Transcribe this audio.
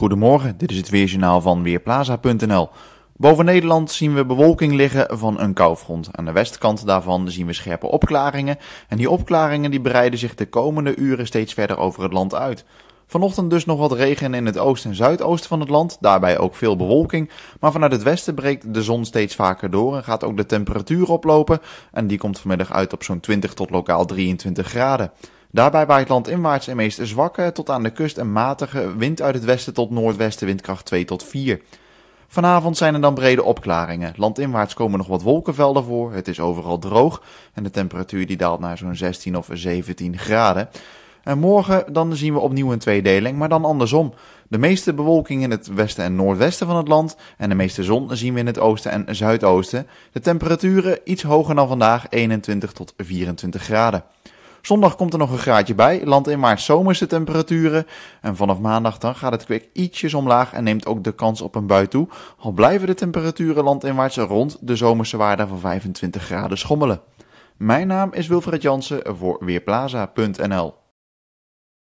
Goedemorgen, dit is het Weerjournaal van Weerplaza.nl. Boven Nederland zien we bewolking liggen van een koufront. Aan de westkant daarvan zien we scherpe opklaringen. En die opklaringen die breiden zich de komende uren steeds verder over het land uit. Vanochtend dus nog wat regen in het oosten en zuidoosten van het land, daarbij ook veel bewolking. Maar vanuit het westen breekt de zon steeds vaker door en gaat ook de temperatuur oplopen. En die komt vanmiddag uit op zo'n 20 tot lokaal 23 graden. Daarbij waait landinwaarts en meest zwakke tot aan de kust een matige wind uit het westen tot noordwesten, windkracht 2 tot 4. Vanavond zijn er dan brede opklaringen. Landinwaarts komen nog wat wolkenvelden voor. Het is overal droog en de temperatuur die daalt naar zo'n 16 of 17 graden. En morgen dan zien we opnieuw een tweedeling, maar dan andersom. De meeste bewolking in het westen en noordwesten van het land en de meeste zon zien we in het oosten en zuidoosten. De temperaturen iets hoger dan vandaag, 21 tot 24 graden. Zondag komt er nog een graadje bij, landinwaarts zomerse temperaturen. En vanaf maandag dan gaat het kwik ietsjes omlaag en neemt ook de kans op een bui toe. Al blijven de temperaturen landinwaarts rond de zomerse waarde van 25 graden schommelen. Mijn naam is Wilfred Jansen voor Weerplaza.nl